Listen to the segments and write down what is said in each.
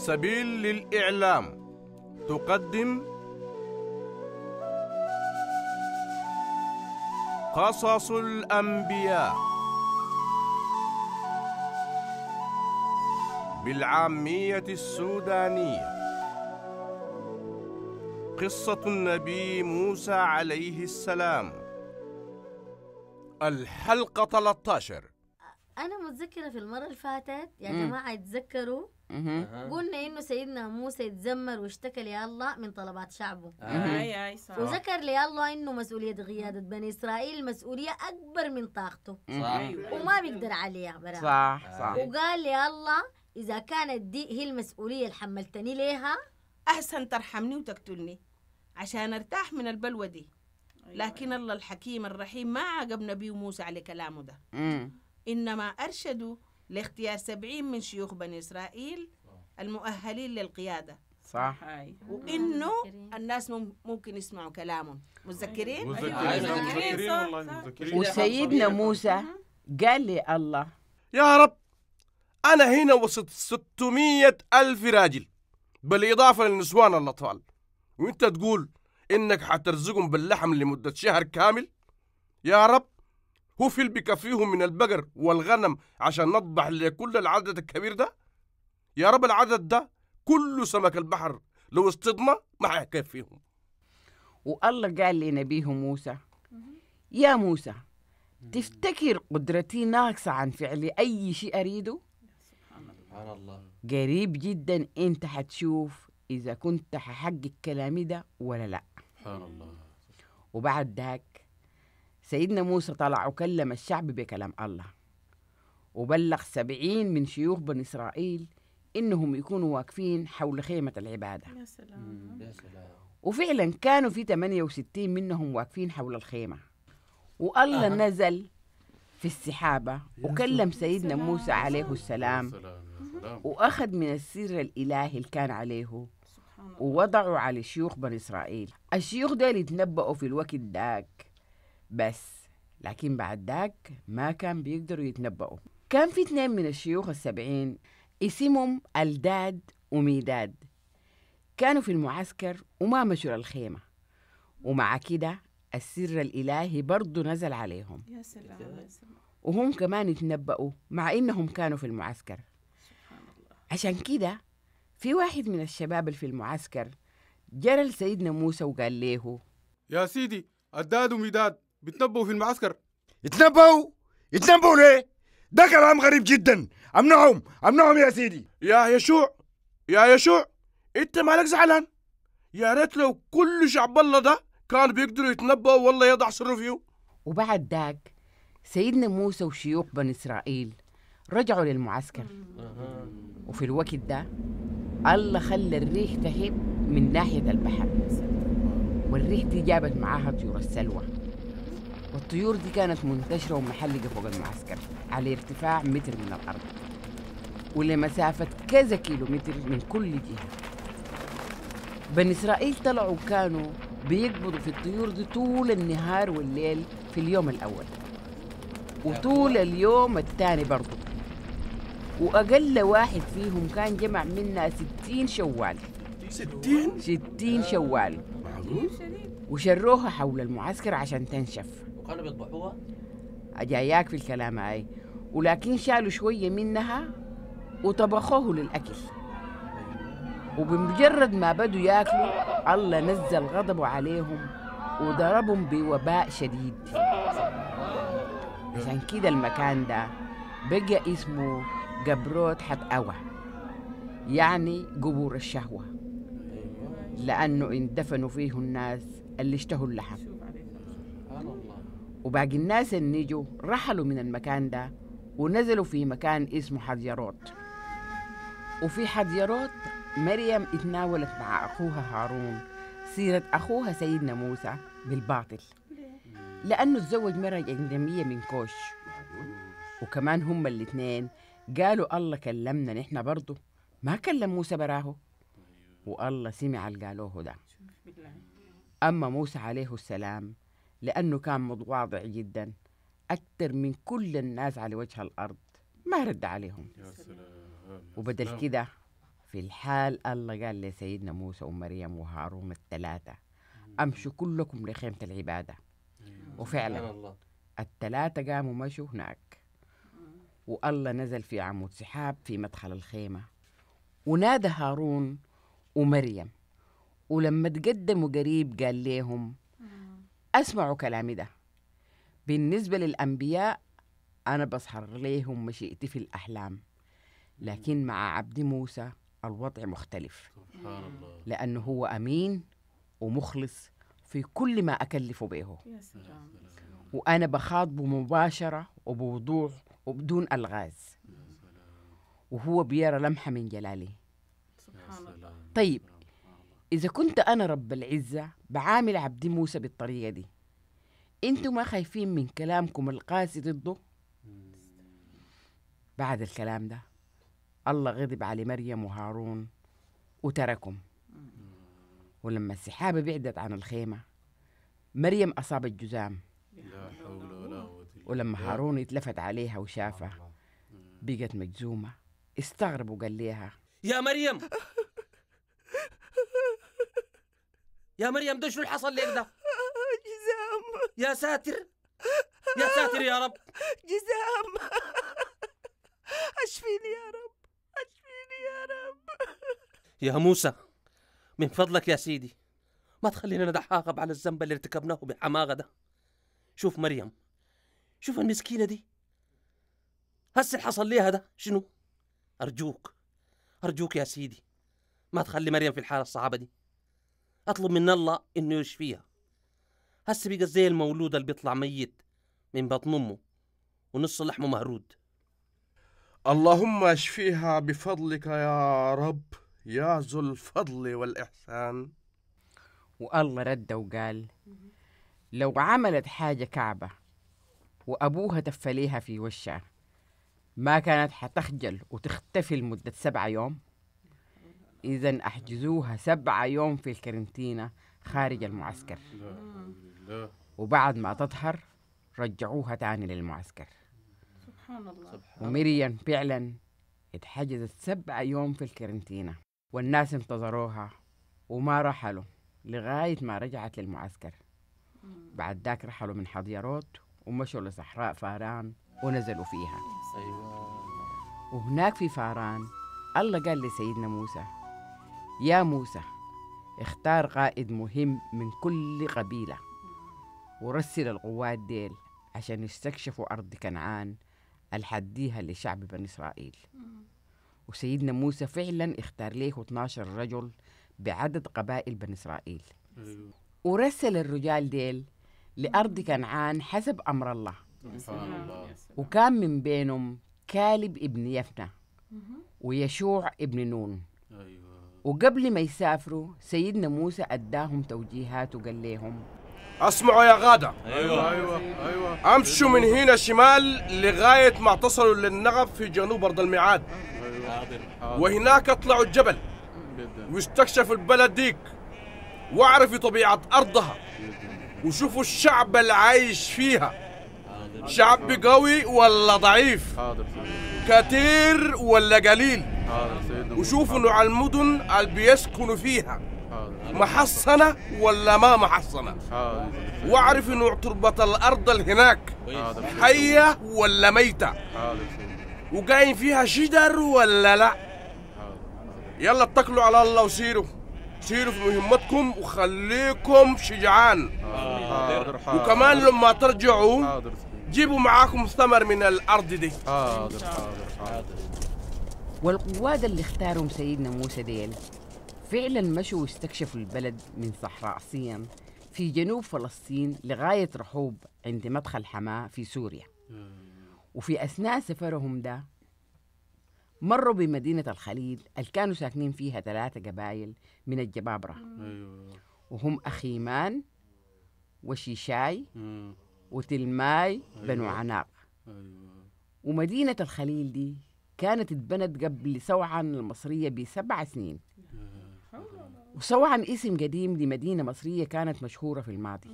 سبيل للإعلام تقدم قصص الأنبياء بالعامية السودانية قصة النبي موسى عليه السلام الحلقة 13 أنا متذكرة في المرة اللي فاتت يا جماعة تذكروا قلنا انه سيدنا موسى اتذمر واشتكى الله من طلبات شعبه آه، اي اي صح وذكر الله انه مسؤوليه قياده بني اسرائيل مسؤوليه اكبر من طاقته صح وما بيقدر عليها برا صح صح آه. وقال الله اذا كانت دي هي المسؤوليه اللي حملتني ليها احسن ترحمني وتقتلني عشان ارتاح من البلوه دي أيوة، لكن أيوة. الله الحكيم الرحيم ما عاقب نبي موسى على كلامه ده انما ارشده لاختيار 70 من شيوخ بني إسرائيل المؤهلين للقيادة صح وانه الناس ممكن يسمعوا كلامهم متذكرين متذكرين متذكرين وسيدنا موسى قال لي الله يا رب انا هنا وسط 600 الف راجل بالاضافه للنسوان الاطفال وانت تقول انك حترزقهم باللحم لمده شهر كامل يا رب اللي بكفيهم من البقر والغنم عشان نطبح لكل العدد الكبير ده يا رب العدد ده كله سمك البحر لو اصطدنا ما هيكفيهم والله قال لنبيه موسى يا موسى تفتكر قدرتي ناقصة عن فعل أي شيء أريده؟ سبحان الله قريب جدا أنت حتشوف إذا كنت ححقق كلامي ده ولا لأ سبحان الله وبعد ذاك سيدنا موسى طلع وكلم الشعب بكلام الله وبلغ سبعين من شيوخ بني إسرائيل إنهم يكونوا واقفين حول خيمة العبادة يا سلام. يا سلام. وفعلا كانوا في 68 منهم واقفين حول الخيمة والله آه. نزل في السحابة وكلم سيدنا سلام. موسى عليه السلام وأخذ من السر الإلهي اللي كان عليه ووضعه على شيوخ بني إسرائيل الشيوخ دول يتنبأوا في الوقت داك بس لكن بعد ذاك ما كان بيقدروا يتنبؤوا كان في اثنين من الشيوخ السبعين اسمهم الداد وميداد كانوا في المعسكر وما مشوا الخيمة ومع كده السر الإلهي برضه نزل عليهم يا سلام وهم كمان يتنبؤوا مع إنهم كانوا في المعسكر عشان كده في واحد من الشباب اللي في المعسكر جرى لسيدنا موسى وقال له يا سيدي الداد وميداد بتنبهوا في المعسكر يتنبهوا يتنبهوا ليه ده كلام غريب جدا امنعهم امنعهم يا سيدي يا يشوع يا يشوع انت مالك زعلان يا ريت لو كل شعب الله ده كان بيقدروا يتنبؤوا والله يضع سره فيه وبعد ذاك سيدنا موسى وشيوخ بني إسرائيل رجعوا للمعسكر وفي الوقت ده الله خلى الريح تهب من ناحية البحر والريح دي جابت معاها طيور السلوى والطيور دي كانت منتشرة ومحلقة فوق المعسكر على ارتفاع متر من الأرض ولمسافة كذا كيلو متر من كل جهة بني إسرائيل طلعوا كانوا بيقبضوا في الطيور دي طول النهار والليل في اليوم الأول وطول اليوم الثاني برضه وأقل واحد فيهم كان جمع منا ستين شوال ستين؟ ستين شوال معقول؟ وشروها حول المعسكر عشان تنشف قلبت بيطبخوها أجاياك في الكلام هاي ولكن شالوا شوية منها وطبخوه للأكل وبمجرد ما بدوا ياكلوا الله نزل غضبه عليهم وضربهم بوباء شديد عشان كده المكان ده بقى اسمه جبروت حت أوى يعني قبور الشهوة لأنه اندفنوا فيه الناس اللي اشتهوا اللحم وباقي الناس اللي نجوا رحلوا من المكان ده ونزلوا في مكان اسمه حديروت وفي حديروت مريم اتناولت مع أخوها هارون سيرة أخوها سيدنا موسى بالباطل لأنه اتزوج مرة جندمية من كوش وكمان هما الاثنين قالوا الله كلمنا نحن برضه ما كلم موسى براهو والله سمع اللي قالوه ده أما موسى عليه السلام لأنه كان متواضع جدا أكثر من كل الناس على وجه الأرض ما رد عليهم وبدل كده في الحال الله قال لسيدنا موسى ومريم وهارون الثلاثة أمشوا كلكم لخيمة العبادة وفعلا الثلاثة قاموا مشوا هناك والله نزل في عمود سحاب في مدخل الخيمة ونادى هارون ومريم ولما تقدموا قريب قال لهم أسمعوا كلامي ده بالنسبة للأنبياء أنا بسحر ليهم مشيئتي في الأحلام لكن مع عبد موسى الوضع مختلف سبحان الله لأنه هو أمين ومخلص في كل ما أكلفه به وأنا بخاطبه مباشرة وبوضوح وبدون ألغاز وهو بيرى لمحة من جلالي سبحان الله طيب إذا كنت أنا رب العزة بعامل عبد موسى بالطريقة دي انتوا ما خايفين من كلامكم القاسي ضده بعد الكلام ده الله غضب على مريم وهارون وتركهم ولما السحابة بعدت عن الخيمة مريم أصابت جزام لا حول ولا قوة ولما هارون اتلفت عليها وشافها بقت مجزومة استغرب وقال ليها يا مريم يا مريم ده اللي حصل لك ده جزام يا ساتر يا ساتر يا رب جزام اشفيني يا رب اشفيني يا رب يا موسى من فضلك يا سيدي ما تخلينا نتعاقب على الذنب اللي ارتكبناه بالحماقه ده شوف مريم شوف المسكينه دي هسه حصل ليها ده شنو ارجوك ارجوك يا سيدي ما تخلي مريم في الحاله الصعبه دي اطلب من الله انه يشفيها هسه بقى زي المولود اللي بيطلع ميت من بطن امه ونص لحمه مهرود اللهم اشفيها بفضلك يا رب يا ذو الفضل والاحسان والله رد وقال لو عملت حاجه كعبه وابوها تفليها في وشها ما كانت حتخجل وتختفي لمده سبعه يوم إذا أحجزوها سبعة يوم في الكرنتينة خارج المعسكر وبعد ما تطهر رجعوها تاني للمعسكر سبحان الله ومريم فعلا اتحجزت سبعة يوم في الكرنتينة والناس انتظروها وما رحلوا لغاية ما رجعت للمعسكر بعد ذاك رحلوا من حضيروت ومشوا لصحراء فاران ونزلوا فيها أيوة. وهناك في فاران الله قال لسيدنا موسى يا موسى اختار قائد مهم من كل قبيلة ورسل القوات ديل عشان يستكشفوا أرض كنعان الحديها لشعب بني إسرائيل وسيدنا موسى فعلا اختار ليه 12 رجل بعدد قبائل بني إسرائيل أيوه. ورسل الرجال ديل لأرض كنعان حسب أمر الله وكان من بينهم كالب ابن يفنى ويشوع ابن نون أيوه. وقبل ما يسافروا سيدنا موسى أداهم توجيهات وقال لهم اسمعوا يا غادة أيوة أيوة أيوة أمشوا من هنا شمال لغاية ما تصلوا للنغب في جنوب أرض الميعاد أيوة. وهناك اطلعوا الجبل واستكشفوا البلد ديك واعرفوا طبيعة أرضها وشوفوا الشعب اللي عايش فيها شعب قوي ولا ضعيف كتير ولا قليل وشوفوا انه على المدن اللي بيسكنوا فيها محصنه ولا ما محصنه واعرف انه تربه الارض اللي هناك حيه ولا ميته وقايم فيها شجر ولا لا يلا اتكلوا على الله وسيروا سيروا في مهمتكم وخليكم شجعان وكمان لما ترجعوا جيبوا معاكم ثمر من الارض دي حاضر حاضر حاضر والقواد اللي اختارهم سيدنا موسى ديل فعلا مشوا واستكشفوا البلد من صحراء سيم في جنوب فلسطين لغاية رحوب عند مدخل حماة في سوريا وفي أثناء سفرهم ده مروا بمدينة الخليل اللي كانوا ساكنين فيها ثلاثة قبائل من الجبابرة أيوة. وهم أخيمان وشيشاي وتلماي بنو أيوة. عناق أيوة. ومدينة الخليل دي كانت اتبنت قبل سوعن المصرية بسبع سنين آه. وسوعن اسم قديم لمدينة مصرية كانت مشهورة في الماضي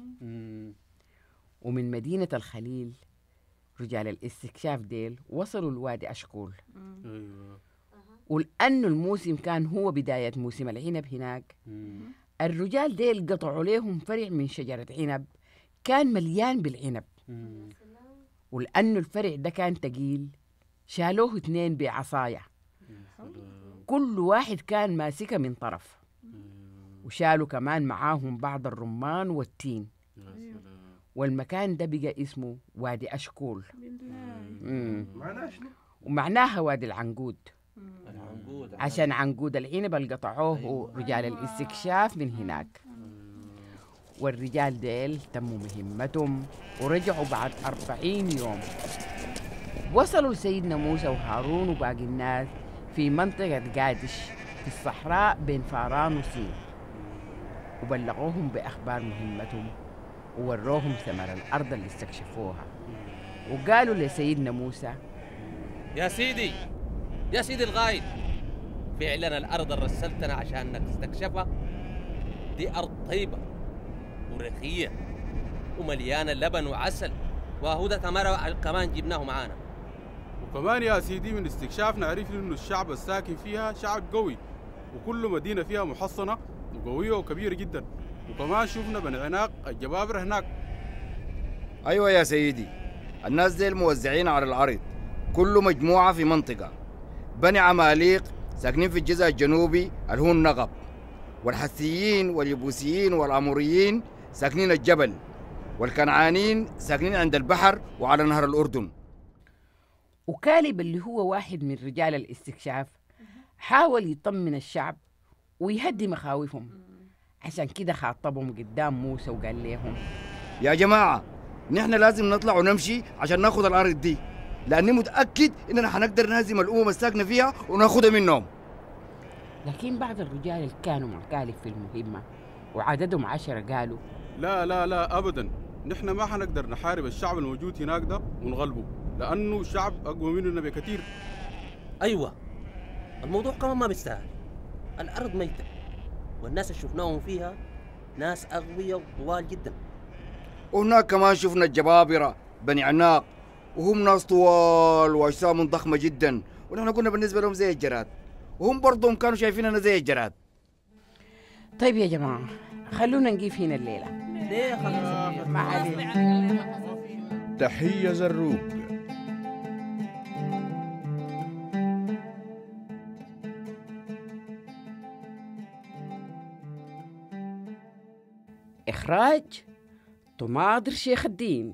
ومن مدينة الخليل رجال الاستكشاف ديل وصلوا لوادي أشكول ولأنه أيوة. الموسم كان هو بداية موسم العنب هناك الرجال ديل قطعوا لهم فرع من شجرة عنب كان مليان بالعنب ولأنه الفرع ده كان تقيل شالوه اثنين بعصايا كل واحد كان ماسكة من طرف وشالوا كمان معاهم بعض الرمان والتين والمكان ده بقى اسمه وادي أشكول ومعناها وادي العنقود عشان عنقود العنب اللي قطعوه أيوة. رجال أيوة. الاستكشاف من هناك والرجال ديل تموا مهمتهم ورجعوا بعد أربعين يوم وصلوا لسيدنا موسى وهارون وباقي الناس في منطقة قادش في الصحراء بين فاران وسين وبلغوهم بأخبار مهمتهم ووروهم ثمر الأرض اللي استكشفوها وقالوا لسيدنا موسى يا سيدي يا سيدي الغايد فعلا الأرض اللي رسلتنا عشان نستكشفها دي أرض طيبة ورخية ومليانة لبن وعسل وهدى ثمرة كمان جبناه معانا كمان يا سيدي من استكشافنا عرفنا انه الشعب الساكن فيها شعب قوي وكل مدينه فيها محصنه وقويه وكبيره جدا وكمان شفنا عناق الجبابره هناك ايوه يا سيدي الناس دي الموزعين على الارض كل مجموعه في منطقه بني عماليق ساكنين في الجزء الجنوبي اللي هو النغب والحثيين واليبوسيين والاموريين ساكنين الجبل والكنعانيين ساكنين عند البحر وعلى نهر الاردن وكالب اللي هو واحد من رجال الاستكشاف حاول يطمن الشعب ويهدي مخاوفهم عشان كده خاطبهم قدام موسى وقال لهم يا جماعة نحن لازم نطلع ونمشي عشان ناخد الأرض دي لأني متأكد إننا حنقدر نهزم الأمم الساكنة فيها وناخدها منهم لكن بعض الرجال اللي كانوا مع كالب في المهمة وعددهم عشرة قالوا لا لا لا أبدا نحن ما حنقدر نحارب الشعب الموجود هناك ده ونغلبه لأنه الشعب أقوى مننا بكثير أيوة الموضوع كمان ما بيستاهل الأرض ميتة والناس اللي شفناهم فيها ناس أغبياء وطوال جدا وهناك كمان شفنا الجبابرة بني عناق وهم ناس طوال وأجسامهم ضخمة جدا ونحن كنا بالنسبة لهم زي الجراد وهم برضه كانوا شايفيننا زي الجراد طيب يا جماعة خلونا نقيف هنا الليلة ليه خلاص تحية زروق graad, tot mader sy gedien.